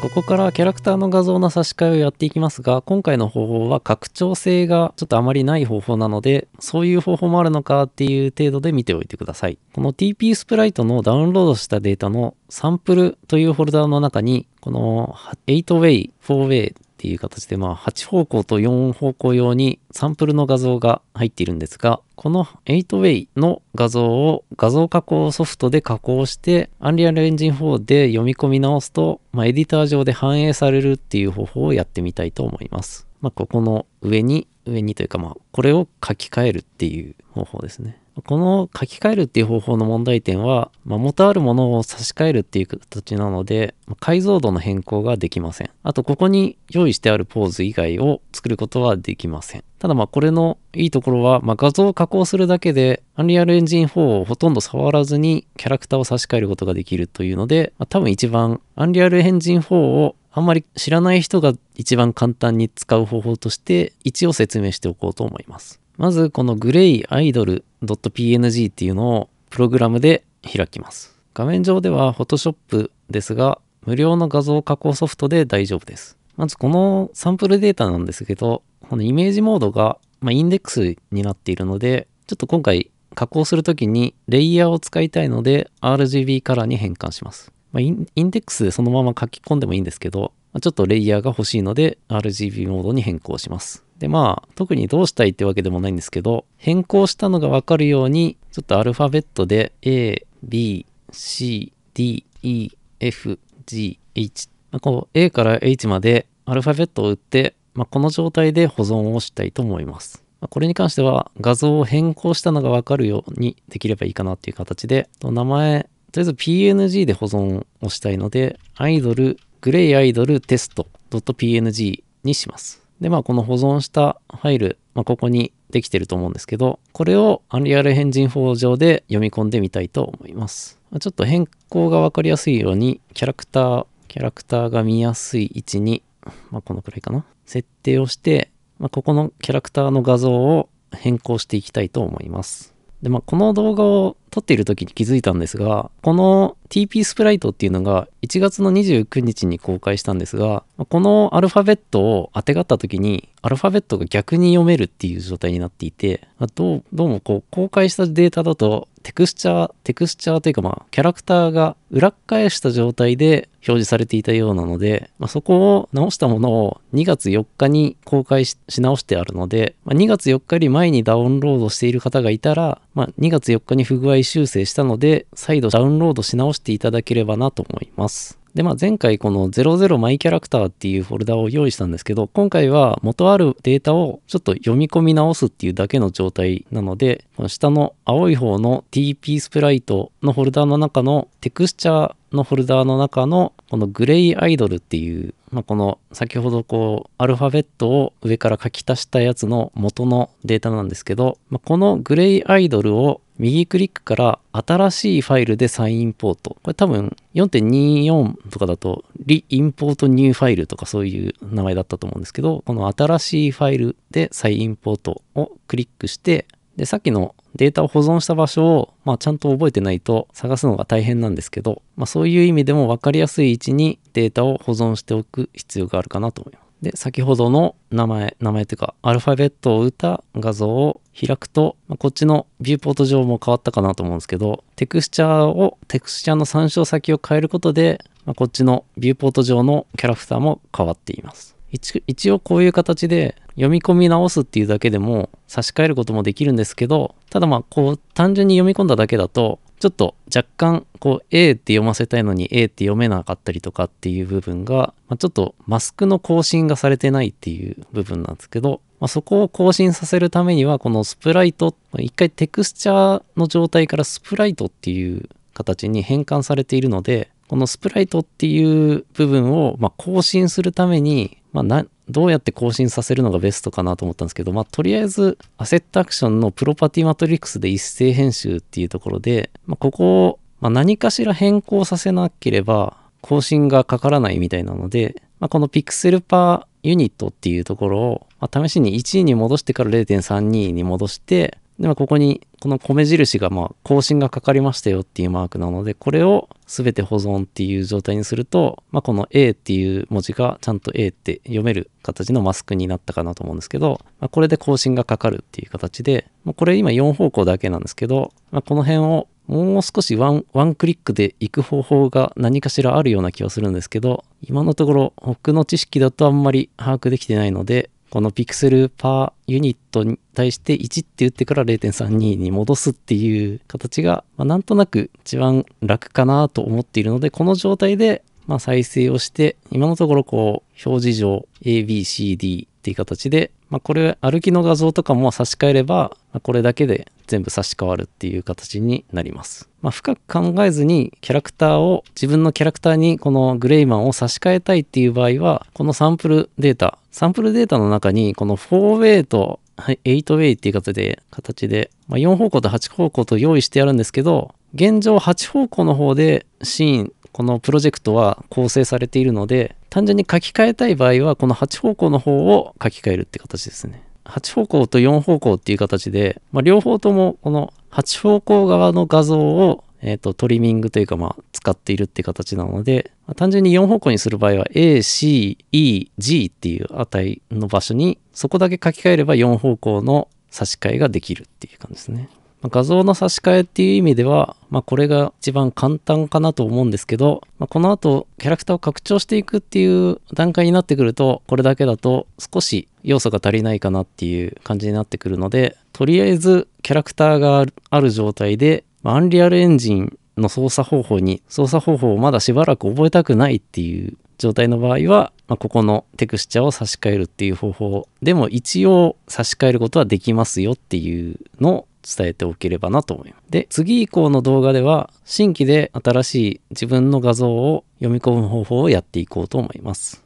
ここからキャラクターの画像の差し替えをやっていきますが、今回の方法は拡張性がちょっとあまりない方法なので、そういう方法もあるのかっていう程度で見ておいてください。この TP スプライトのダウンロードしたデータのサンプルというフォルダの中に、この 8way、4way っていう形で、まあ、8方向と4方向用にサンプルの画像が入っているんですが、この 8way の画像を画像加工ソフトで加工して、Unreal Engine 4で読み込み直すと、まあ、エディター上で反映されるっていう方法をやってみたいと思います。まあ、ここの上に、上にというか、まあ、これを書き換えるっていう方法ですね。この書き換えるっていう方法の問題点は、まあ、元あるものを差し替えるっていう形なので、解像度の変更ができません。あと、ここに用意してあるポーズ以外を作ることはできません。ただ、まあ、これのいいところは、まあ、画像を加工するだけで、Unreal Engine 4をほとんど触らずにキャラクターを差し替えることができるというので、まあ、多分一番 Unreal Engine 4をあんまり知らない人が一番簡単に使う方法として一応説明しておこうと思います。まずこの grayidol.png っていうのをプログラムで開きます。画面上では Photoshop ですが無料の画像加工ソフトで大丈夫です。まずこのサンプルデータなんですけど、このイメージモードが、まインデックスになっているので、ちょっと今回加工するときにレイヤーを使いたいので RGB カラーに変換します。まあ、インデックスでそのまま書き込んでもいいんですけど、ちょっとレイヤーが欲しいので RGB モードに変更します。でまあ特にどうしたいってわけでもないんですけど変更したのがわかるようにちょっとアルファベットで A、B、C、D、E、F、G、H こう A から H までアルファベットを打って、まあ、この状態で保存をしたいと思います。これに関しては画像を変更したのがわかるようにできればいいかなっていう形で名前とりあえず PNG で保存をしたいので、アイドル、グレイアイドルテスト .png にします。で、まあ、この保存したファイル、まあ、ここにできてると思うんですけど、これを Unreal Engine 4上で読み込んでみたいと思います。ちょっと変更がわかりやすいように、キャラクター、キャラクターが見やすい位置に、まあ、このくらいかな。設定をして、まあ、ここのキャラクターの画像を変更していきたいと思います。で、まあ、この動画を撮っている時に気づいたんですが、この TP スプライトっていうのが1月の29日に公開したんですが、このアルファベットをあてがった時に、アルファベットが逆に読めるっていう状態になっていて、どうどうもこう公開したデータだとテクスチャー、テクスチャーというかまあ、キャラクターが裏返した状態で表示されていたようなので、まあ、そこを直したものを2月4日に公開し直してあるので、まあ、2月4日より前にダウンロードしている方がいたら、まあ、2月4日に不具合修正したので、再度ダウンロードし直していただければなと思います。で、まあ、前回この00マイキャラクターっていうフォルダを用意したんですけど、今回は元あるデータをちょっと読み込み直すっていうだけの状態なので、この下の青い方の TP スプライトのフォルダの中のテクスチャーのフォルダの中のこのグレイアイドルっていう、まあ、この先ほどこうアルファベットを上から書き足したやつの元のデータなんですけど、まあ、このグレイアイドルを右クリックから新しいファイルで再インポート。これ多分4.24とかだとリインポートニューファイルとかそういう名前だったと思うんですけど、この新しいファイルで再インポートをクリックして、で、さっきのデータを保存した場所を、まあ、ちゃんと覚えてないと探すのが大変なんですけど、まあ、そういう意味でも分かりやすい位置にデータを保存しておく必要があるかなと思います。で、先ほどの名前、名前っていうか、アルファベットを打った画像を開くと、まあ、こっちのビューポート上も変わったかなと思うんですけど、テクスチャーを、テクスチャーの参照先を変えることで、まあ、こっちのビューポート上のキャラクターも変わっています。一一応こういう形で読み込み直すっていうだけでも差し替えることもできるんですけどただまあこう単純に読み込んだだけだとちょっと若干こう A って読ませたいのに A って読めなかったりとかっていう部分が、まあ、ちょっとマスクの更新がされてないっていう部分なんですけど、まあ、そこを更新させるためにはこのスプライト一回テクスチャーの状態からスプライトっていう形に変換されているのでこのスプライトっていう部分をま更新するために、まあ、どうやって更新させるのがベストかなと思ったんですけど、まあ、とりあえず、アセットアクションのプロパティマトリックスで一斉編集っていうところで、まあ、ここを、まあ、何かしら変更させなければ、更新がかからないみたいなので、まあ、このピクセルパーユニットっていうところを、まあ、試しに1位に戻してから0.32に戻して、ではここにこの米印がまあ更新がかかりましたよっていうマークなのでこれを全て保存っていう状態にすると、まあ、この A っていう文字がちゃんと A って読める形のマスクになったかなと思うんですけど、まあ、これで更新がかかるっていう形で、まあ、これ今4方向だけなんですけど、まあ、この辺をもう少しワン、ワンクリックで行く方法が何かしらあるような気はするんですけど、今のところ僕の知識だとあんまり把握できてないので、このピクセルパーユニットに対して1って打ってから0.32に戻すっていう形が、まあ、なんとなく一番楽かなと思っているので、この状態でまあ再生をして、今のところこう、表示上 ABCD っていう形で、まあ、これ歩きの画像とかも差し替えれば、まあ、これだけで全部差し替わるっていう形になります、まあ、深く考えずにキャラクターを自分のキャラクターにこのグレイマンを差し替えたいっていう場合はこのサンプルデータサンプルデータの中にこの 4way と 8way っていう形で形で、まあ、4方向と8方向と用意してあるんですけど現状8方向の方でシーンこのプロジェクトは構成されているので単純に書き換えたい場合はこの8方向の方を書き換えるって形ですね8方向と4方向っていう形で、まあ、両方ともこの8方向側の画像を、えーと、トリミングというかまあ使っているって形なので、まあ、単純に4方向にする場合は ACEG っていう値の場所にそこだけ書き換えれば4方向の差し替えができるっていう感じですね。まあ、画像の差し替えっていう意味では、まあ、これが一番簡単かなと思うんですけど、まあ、この後キャラクターを拡張していくっていう段階になってくるとこれだけだと少し要素が足りないかなっていう感じになってくるのでとりあえずキャラクターがある状態で、まあ、アンリアルエンジンの操作方法に操作方法をまだしばらく覚えたくないっていう状態の場合は、まあ、ここのテクスチャを差し替えるっていう方法でも一応差し替えることはできますよっていうのを伝えておければなと思います。で、次以降の動画では、新規で新しい自分の画像を読み込む方法をやっていこうと思います。